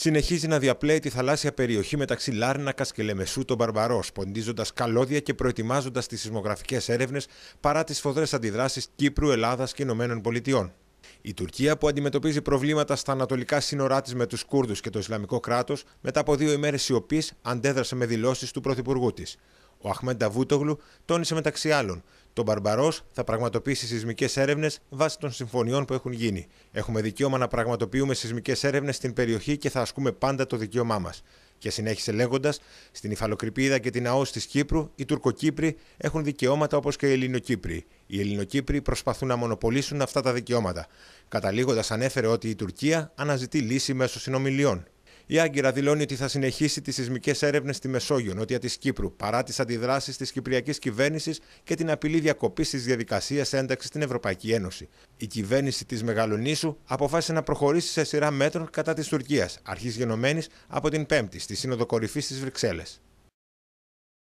συνεχίζει να διαπλέει τη θαλάσσια περιοχή μεταξύ Λάρνακας και Λεμεσού των Μπαρμπαρός, ποντίζοντας καλώδια και προετοιμάζοντας τις σεισμογραφικές έρευνες παρά τις φοδρές αντιδράσεις Κύπρου, Ελλάδας και ΗΠΑ. Η Τουρκία, που αντιμετωπίζει προβλήματα στα ανατολικά σύνορά της με τους Κούρδους και το Ισλαμικό κράτος, μετά από δύο ημέρες σιωπής αντέδρασε με δηλώσεις του Πρωθυπουργού της. Ο Αχμέντα Βούτογλου τόνισε μεταξύ άλλων το Μπαρμπαρός θα πραγματοποιήσει σεισμικές έρευνες βάσει των συμφωνιών που έχουν γίνει. Έχουμε δικαίωμα να πραγματοποιούμε σεισμικές έρευνες στην περιοχή και θα ασκούμε πάντα το δικαίωμά μας. Και συνέχισε λέγοντας: Στην Ιφαλοκρηπίδα και την ΑΟΣ της Κύπρου, οι Τουρκοκύπροι έχουν δικαιώματα όπως και οι Ελληνοκύπροι. Οι Ελληνοκύπροι προσπαθούν να μονοπολίσουν αυτά τα δικαιώματα. Καταλήγοντας, ανέφερε ότι η Τουρκία αναζητεί λύση μέσω συνομιλιών. Η Άγκυρα δηλώνει ότι θα συνεχίσει τις σεισμικές έρευνες στη Μεσόγειο, νότια της Κύπρου, παρά τις αντιδράσεις της κυπριακής κυβέρνησης και την απειλή διακοπής της διαδικασίας ένταξης στην Ευρωπαϊκή Ένωση. Η κυβέρνηση της Μεγαλονίσου αποφάσισε να προχωρήσει σε σειρά μέτρων κατά της Τουρκίας, αρχής γενομένης από την 5η στη Σύνοδο Κορυφής στι Βρυξέλλε.